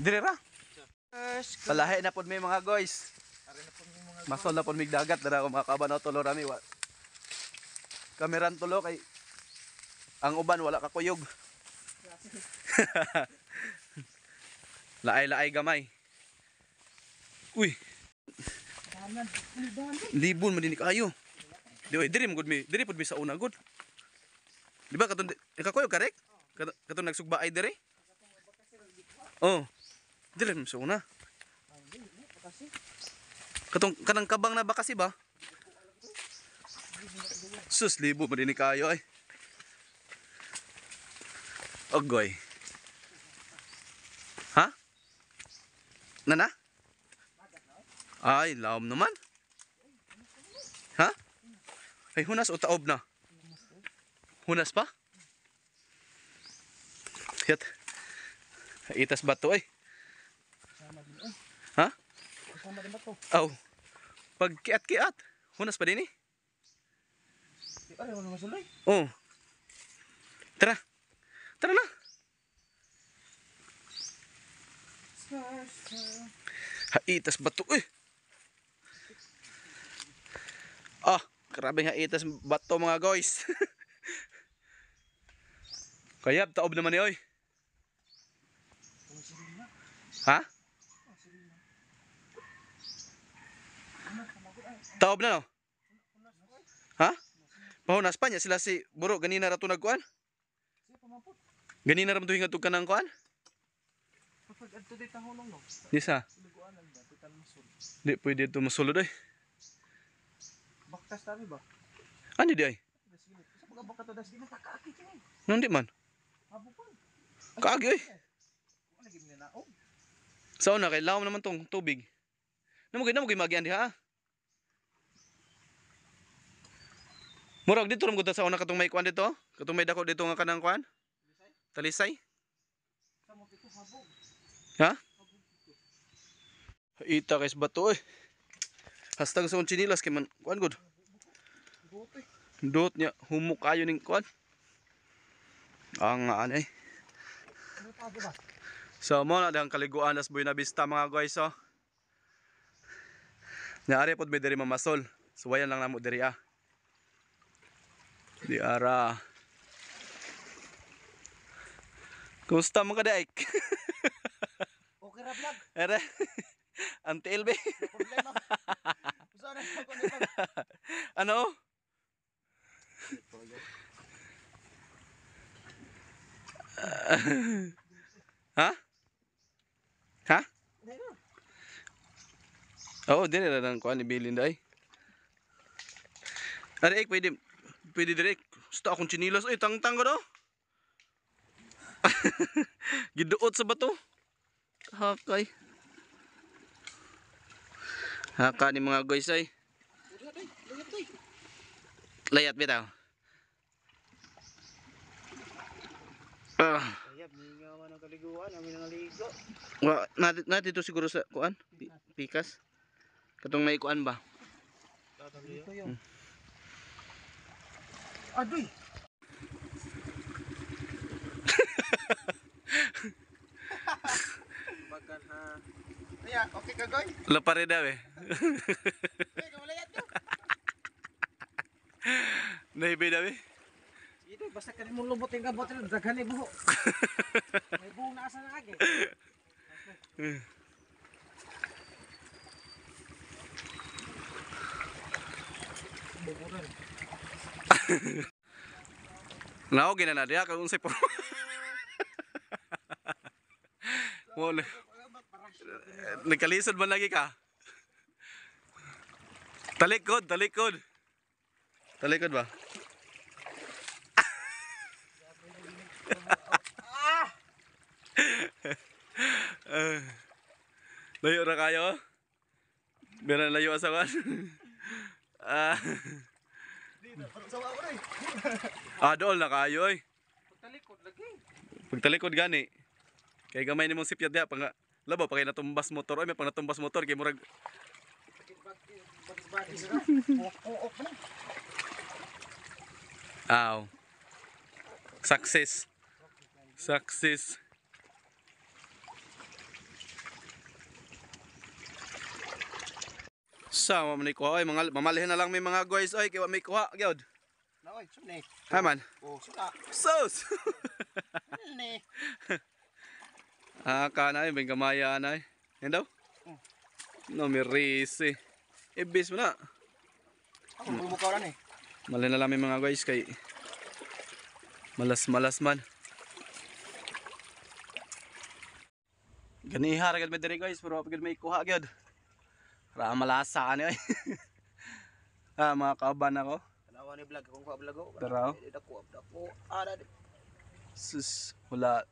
Dire ra? Palahi na pod may mga guys. Masol na pod mig dagat dara mga kabanaw tulo rami wa. Kameran tulo kay ang uban wala ka kuyog. Laay-laay gamay. Uy. Libon man dini kayo. Di oi diri gud mi, diri pod mi sa una gud. Di ba katon kakayo karek? Katon nagsugba ay diri? Oh. Dili mo una. Katong kanang kabang na ba kasi ba? Sus libo man ni kayo ay. Eh. Ogoy. Ha? Nana? Ay, laom naman. Ha? Ay hunas o taob na? Hunas pa? Yet. Itas bato eh? ay. Eh. Ha? Kasama din bato. Aw. Pag kiat-kiat. Hunas pa din eh. Ay, wala masuloy. Oo. Eh. Oh. Tara. Tara na. Haitas bato eh. Ah, oh, grabe haitas bato mga guys. Kayab taob naman eh oy. Ha? Taob na no? Ha? Pahunas pa niya sila si Buro ganina ra tunag kuan? Ganina ra tuwing adto kanang kuan? Kapag adto di tahulong no. Disa. Di pwede adto masulod ay. Baktas tabi ba? Ani di ay? Nang di man? Kaagi ay. Ano gid na naog? Sa so, una, kay lawom naman tong tubig. Namugay, namugay magian diha. Murag dito ramgod sa una katong may kuan dito. Katong may dako dito nga kanang kuan? Talisay. Ha? Ita guys bato eh. Hastang sa chinilas kay man kwan gud. Dot niya humuk ayo ning kuan. Ang ah, ano eh. Ano So mo na dang kaliguan as Buena Vista mga guys oh. Naari pod mi diri mamasol. So wayan lang namo diri ah. Di ara. Gusto mo ka daik? okay ra vlog. Ere. Anti LB. Problema. ano? ha? Oo, oh, dire na lang kuan ibilin dai. Are ek eh, pwede pwede dire. Gusto akong chinilas oy tangtang ko do. Giduot sa bato. Hakay. Haka ni mga guys ay. Layat bitaw. Ah. Uh. Wa, nati, nati to siguro sa kuan? Pikas. Katong kuan ba? Dito yung. Adoy. Bakan ha. Kaya, okay ka goy? Lapare daw eh. Kaya, kamalayat daw. Nahibay daw Ito, basta ka mo lubot yung kabot, daghan ni buho. May buhong naasa na kage. buburan. Nao gina na diya kag unsay po. Mo Nagkalisod man lagi ka. Talikod, talikod. Talikod ba? Eh, layo ra kayo? Meron layo asawa. Ah. ah, dool na kayo oy. Pagtalikod lagi. Pagtalikod gani. Kay gamay nimong sipyat diha pang labo pa kay natumbas motor oy, may pang natumbas motor kay murag Aw. Success. Success. Sa mo ni kuha oy mga mamalihin na lang may mga guys oy kay may kuha gyud. Na oy suni. Ha man. Oh suna. Sos. Ni. ah kana ay bing kamaya na ay. Yan daw. Hmm. No mi risi. Ibis mo na. Ako hmm. bubukaw ni. eh. na lang may mga guys kay malas malas man. Ganiha ra gud may diri guys pero pagid may kuha gyud. Ramalasa ani oy. Eh. ah mga kaban ako. Tanawa ni vlog kung ko vlog ko. Tara. Dako dako. Ara ah, di. Sus, wala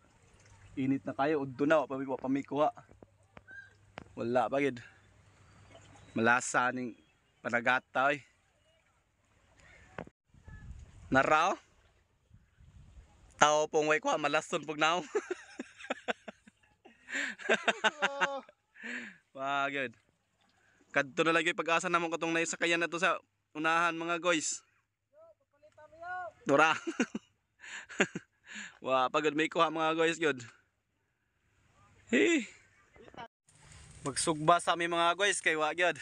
init na kayo udto na pa pamikuha. Wala pa gid. Malasa ning panagata oy. Narao. Oh. Tao pong way ko malason pog naong. wow, good. Kadto na lagi pag-asa namon katong naisakayan na to sa unahan mga guys. Dura. Wa pagod may kuha mga guys gyud. Hey. Magsugba sa mi mga guys kay wa gyud.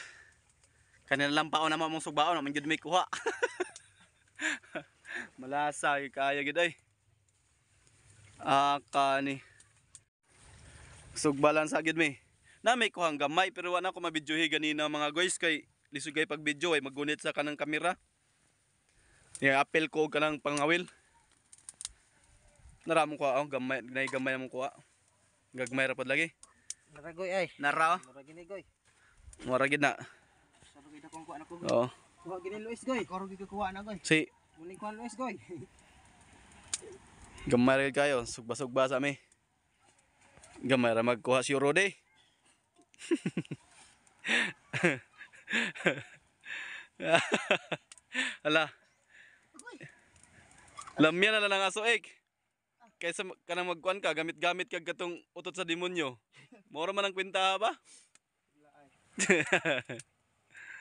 Kanila lang paon namo mong sugbaon oh, man gyud may kuha. Malasa kaya gyud ay. Ah ni. Sugbalan sa gyud mi na may kuhang gamay pero wala ko mabidyohi ganina mga guys kay lisod kay pagbidyo ay magunit sa kanang kamera yeah, apel ko kanang pangawil nara mo kuha oh, gamay na gamay mo kuha gagmay ra pod lagi naragoy ay nara oh maragini goy maragid na sabagay na kong kuha na ko oh kuha gini Luis goy koro gid kuha na goy si muling kuha Luis goy gamay ra kayo sugba-sugba sa mi gamay ra magkuha si Rode Ala. Lamya na lang ang aso egg. Kaysa kanang magkuan ka, gamit-gamit kag katong utot sa demonyo. Mora man ang kwenta ba?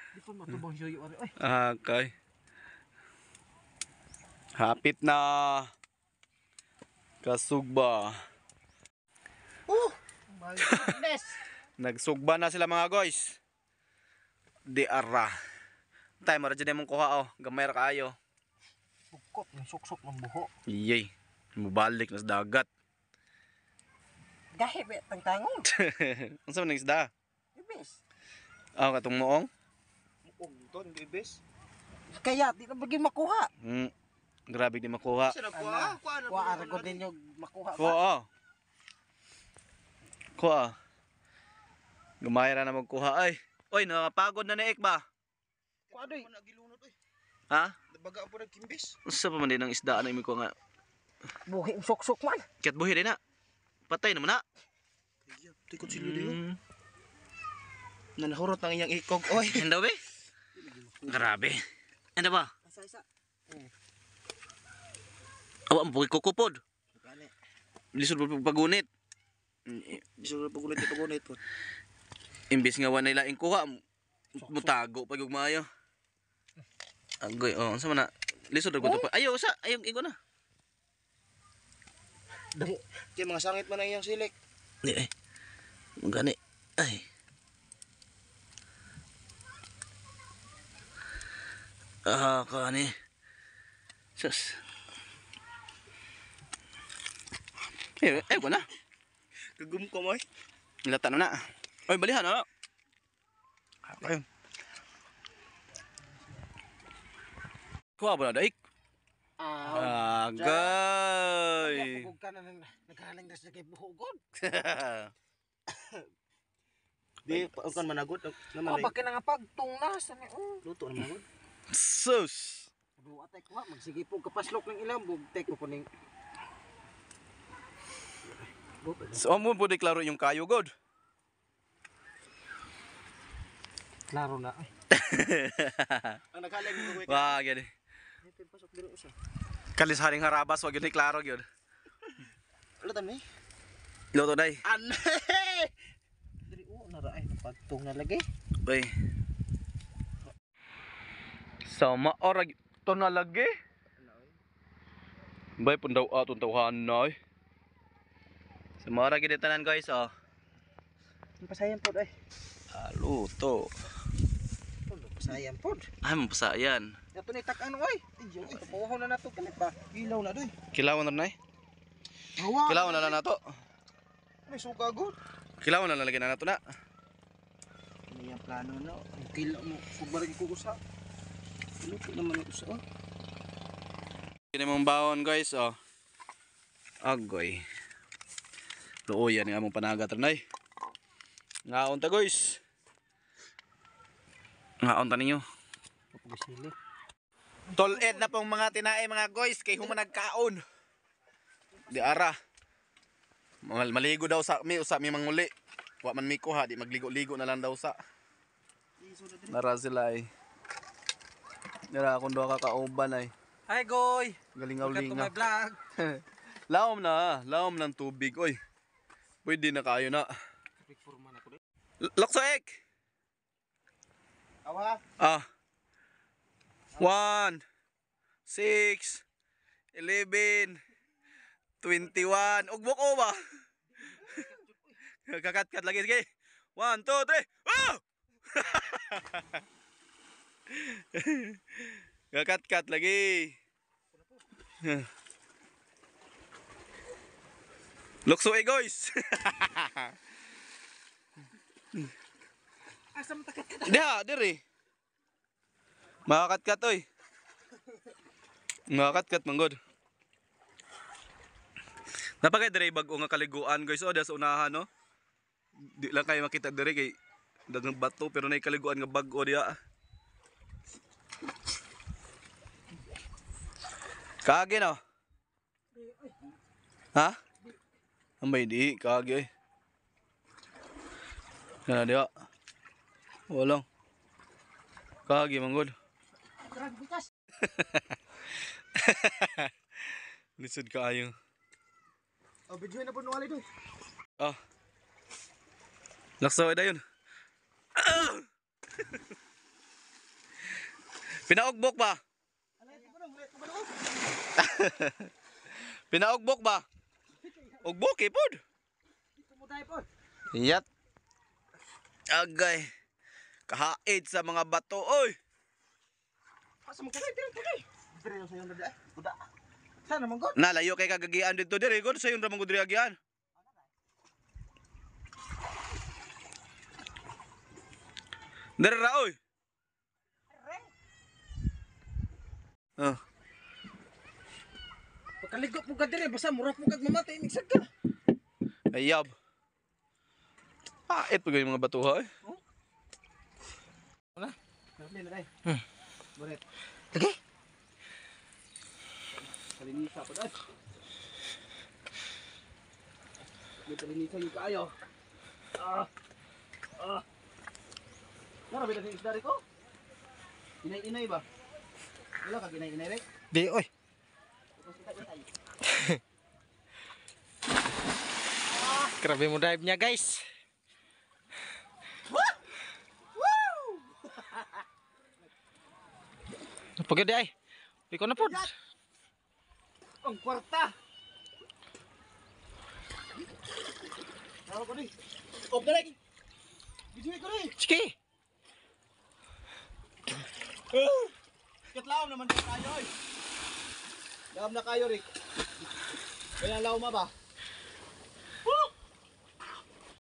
Di pa matubang siya yung ari. Ah, kay. Hapit na. Kasugba. Oh! Best! Nagsugba na sila mga guys. Di ara. Tayo mara dyan mong kuha oh. Gamay ra kaayo. Sukot, suksok ng buho. Iyay. Mabalik na sa dagat. Gahe bet tang tangon. Ang sa nang isda? Ibis. Ah, oh, katong moong? Noong ton ibis. Kaya di na bagay makuha. Mm. Grabe di makuha. Sa nakuha? Kuha na. Kuha ara ko din yung makuha. Kuha. Ah. Kuha. Ah. Gumayra na magkuha ay. Oy, nakapagod na ni Ekba. Kuadoy. Ha? Nabaga po nagkimbis. Sa pa man din ang isda na ko nga. Buhi sok-sok man. Kit buhi din na. Patay naman na. Kaya, tikot sila din. Oh. Mm. Nanahurot ang iyang ikog. Oy. Handa ba? Grabe. Handa ba? Asa-isa. Mm. Awa, ang buhi kukupod. Lisod pa pagunit. Mm, eh, lisod pa pagunit, eh, pagunit po. Imbis nga wala nila kuha, mutago pag ugmayo. Agoy, oh, unsa man na? Lisod ra gud Ayo sa, ayo ingo na. Dali. Kay mga sangit man ang iyang silik. Ni eh. Magani. Ay. Ah, kani. Sus. Eh, ayo eh, na. Kagum ko mo Lata na na. Ay, balihan na. Okay. Kuha ba na daik? Ah, Agay. Kung ka na naghalang das sa kay buhugon. Di, ang kan managot. Naman oh, bakit na nga pagtong na. Oh. Luto na managot. Sus! Duwa tayo kuha. Magsige po kapaslok ng ilang bug. tek ko kuning. ning... So, mo po deklaro yung kayo, God? Laro na. Ang naghalag mo kuwi. Wa gyud. Eh. pasok diri Kalis haring harabas wa gyud ni klaro gyud. Luto ni. Luto dai. An. Diri u oh, na ra ay pagtong na lagi. Oy. So ora to na lagi. Bay pundaw atong ah, tawhan na ay. So maorag gyud tanan guys oh. Ah. Pasayan po ay. Ah, Sayan po. Ay, mo pasayan. Ito ni tak ano oy. Iyo, kapuho na nato kanit ba. Kilaw na doy. Kilaw na nay. Awa. Kilaw na na nato. May suka gud. Kilaw na lang lagi na nato na. May ano ang plano na. Ang kilaw mo kubarin ko sa. Ano ko naman sa, oh. Kini mong baon guys oh. Agoy. Luoyan nga mong panagat nay. Ngaon ta guys. Maon ta ninyo. Toled na pong mga tinae mga guys kay humanag nagkaon. Di ara. Maligo daw sa mi usa mi manguli. Wa man mi kuha di magligo-ligo na lang daw sa. Nara sila ay. Eh. Nara akong daw kakauban ay. Eh. Hi goy. Galingaw-lingaw. laom na, laom ng tubig oy. Pwede na kayo na. Eh. Laksoek! Awa. Ah. One, six, eleven, twenty-one. Ugbok o ba? Kakat-kat lagi. Sige. One, two, three. Oh! Ah! Kakat-kat lagi. Lukso eh guys. Asa mo takat ka Diha, diri. Makakatkat oy. Makakatkat manggod. Napakay diri bag-o nga kaliguan guys o oh, sa unahan no. Oh. Di lang kayo makita dire kay dagang bato pero nay kaliguan nga bag-o diha. Kage no. Ha? Amay di kage. Na diha. Walang. Kagi manggod. Lisod ka ayo. Oh, bidyo na po nung alay doon. Oh. Laksaw ay dayon. Pinaugbok ba? Pinaugbok ba? Ugbok eh pod. Yat. Agay. Okay. Kahaid sa mga bato, oy! Asa mo kagay, dire, kagay! Dire yung sa'yo, dire, eh. kuda. Saan naman god? Nalayo kay kagagian dito, dire, god, sa yon god, dire, agian. Dire ra, oy! Oh. Ah. Pagkaligop mo ka dire, basta murap mo kag mamatay, migsag ka. Ayab. Ah, ito ganyan mga batuha, eh. Oh? Wala. Lagi. Hmm. Lagi. Kalinisa po dahil. May kalinisa yung kaayo. Ah. Ah. Narabi na isda rin ko. Inay-inay ba? Wala ka inay-inay rin? Di, oy. Grabe dive niya guys. Pagod ay. Piko na pod. Ang kwarta. Tawag ko di. Op na lagi. Video ko di. Chiki. Katlaw naman tayo. Dam na kayo, Rick. Kailan law ma ba?